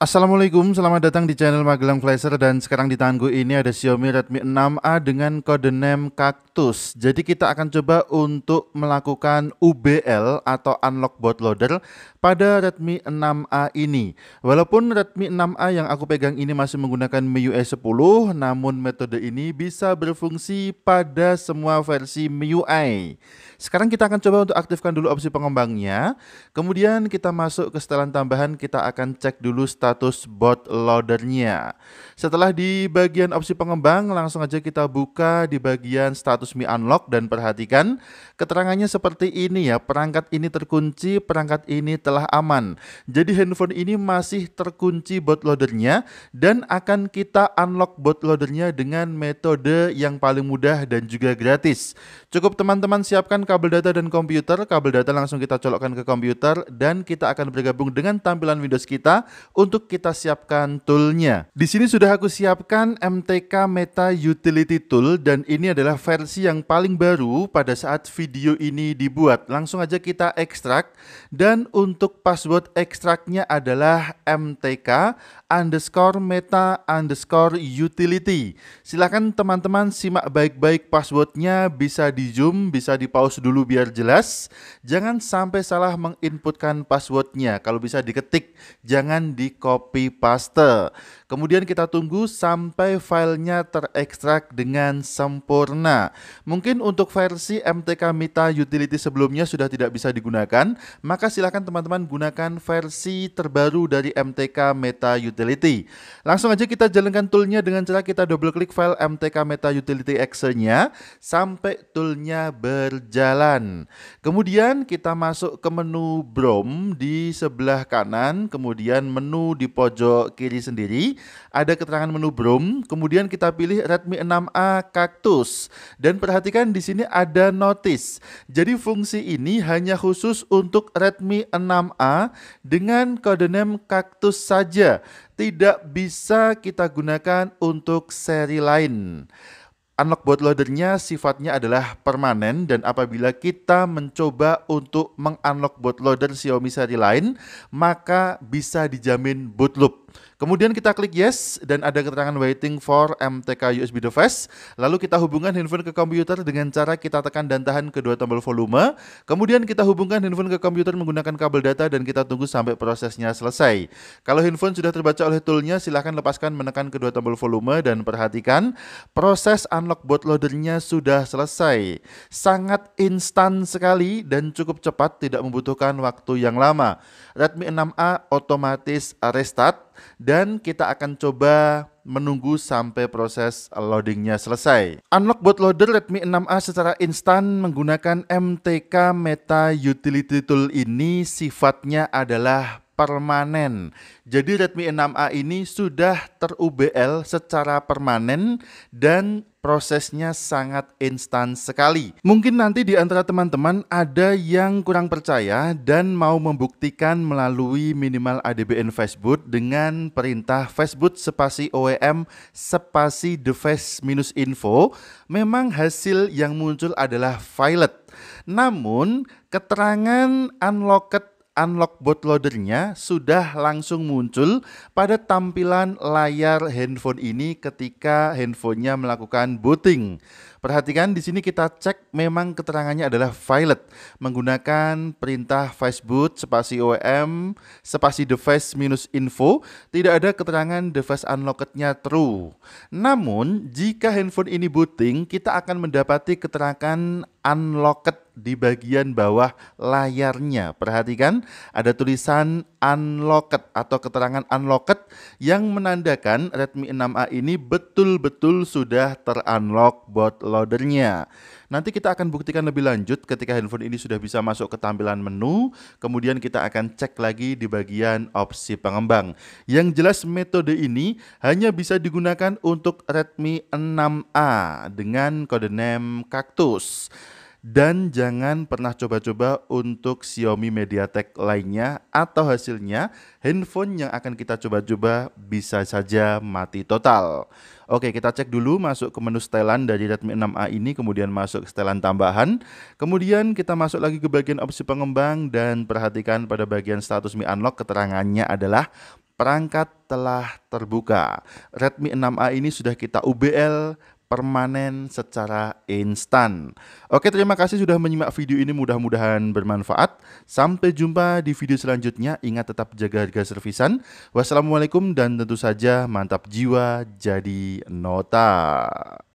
Assalamualaikum, selamat datang di channel Magelang Flasher dan sekarang di tangan gue ini ada Xiaomi Redmi 6A dengan kode name Cactus. Jadi kita akan coba untuk melakukan UBL atau Unlock Bootloader pada Redmi 6A ini. Walaupun Redmi 6A yang aku pegang ini masih menggunakan MIUI 10, namun metode ini bisa berfungsi pada semua versi MIUI. Sekarang kita akan coba untuk aktifkan dulu opsi pengembangnya, kemudian kita masuk ke setelan tambahan, kita akan cek dulu start status bot loadernya. Setelah di bagian opsi pengembang, langsung aja kita buka di bagian status Mi Unlock dan perhatikan keterangannya seperti ini ya, perangkat ini terkunci, perangkat ini telah aman. Jadi handphone ini masih terkunci bot loadernya dan akan kita unlock bot loadernya dengan metode yang paling mudah dan juga gratis. Cukup teman-teman siapkan kabel data dan komputer, kabel data langsung kita colokkan ke komputer dan kita akan bergabung dengan tampilan Windows kita untuk untuk kita siapkan toolnya. Di sini sudah aku siapkan MTK Meta Utility Tool dan ini adalah versi yang paling baru pada saat video ini dibuat. Langsung aja kita ekstrak dan untuk password ekstraknya adalah MTK underscore meta underscore utility. Silahkan teman-teman simak baik-baik passwordnya bisa di zoom, bisa di pause dulu biar jelas. Jangan sampai salah menginputkan passwordnya. Kalau bisa diketik, jangan di copy paste. Kemudian kita tunggu sampai filenya terekstrak dengan sempurna. Mungkin untuk versi MTK Mita Utility sebelumnya sudah tidak bisa digunakan, maka silakan teman-teman gunakan versi terbaru dari MTK Meta Utility. Langsung aja kita jalankan toolnya dengan cara kita double klik file MTK Meta Utility Excel-nya sampai toolnya berjalan. Kemudian kita masuk ke menu Brom di sebelah kanan, kemudian menu di pojok kiri sendiri ada keterangan menu Brom, kemudian kita pilih Redmi 6A Cactus. Dan perhatikan di sini ada notice. Jadi fungsi ini hanya khusus untuk Redmi 6A dengan kode name Cactus saja. Tidak bisa kita gunakan untuk seri lain. Unlock bot loadernya sifatnya adalah permanen dan apabila kita mencoba untuk mengunlock bootloader Xiaomi seri lain, maka bisa dijamin Boot Loop. Kemudian kita klik yes dan ada keterangan waiting for MTK USB device. Lalu kita hubungkan handphone ke komputer dengan cara kita tekan dan tahan kedua tombol volume. Kemudian kita hubungkan handphone ke komputer menggunakan kabel data dan kita tunggu sampai prosesnya selesai. Kalau handphone sudah terbaca oleh toolnya, silahkan lepaskan menekan kedua tombol volume dan perhatikan proses unlock bootloadernya sudah selesai. Sangat instan sekali dan cukup cepat, tidak membutuhkan waktu yang lama. Redmi 6A otomatis restart dan kita akan coba menunggu sampai proses loadingnya selesai. Unlock boot loader Redmi 6A secara instan menggunakan MTK Meta Utility Tool ini sifatnya adalah permanen. Jadi Redmi 6A ini sudah terubl secara permanen dan prosesnya sangat instan sekali. Mungkin nanti di antara teman-teman ada yang kurang percaya dan mau membuktikan melalui minimal ADBN Facebook dengan perintah Facebook spasi OEM spasi device minus info. Memang hasil yang muncul adalah violet. Namun, keterangan unlocked unlock bootloadernya sudah langsung muncul pada tampilan layar handphone ini ketika handphonenya melakukan booting. Perhatikan di sini kita cek memang keterangannya adalah violet menggunakan perintah fastboot spasi OEM spasi device minus info tidak ada keterangan device unlockednya true. Namun jika handphone ini booting kita akan mendapati keterangan unlocked di bagian bawah layarnya. Perhatikan ada tulisan unlocked atau keterangan unlocked yang menandakan Redmi 6A ini betul-betul sudah terunlock boot loadernya. Nanti kita akan buktikan lebih lanjut ketika handphone ini sudah bisa masuk ke tampilan menu, kemudian kita akan cek lagi di bagian opsi pengembang. Yang jelas metode ini hanya bisa digunakan untuk Redmi 6A dengan kode name Cactus dan jangan pernah coba-coba untuk Xiaomi MediaTek lainnya atau hasilnya handphone yang akan kita coba-coba bisa saja mati total. Oke, kita cek dulu masuk ke menu setelan dari Redmi 6A ini, kemudian masuk ke setelan tambahan. Kemudian kita masuk lagi ke bagian opsi pengembang dan perhatikan pada bagian status Mi Unlock keterangannya adalah perangkat telah terbuka. Redmi 6A ini sudah kita UBL, permanen secara instan. Oke, terima kasih sudah menyimak video ini. Mudah-mudahan bermanfaat. Sampai jumpa di video selanjutnya. Ingat tetap jaga harga servisan. Wassalamualaikum dan tentu saja mantap jiwa jadi nota.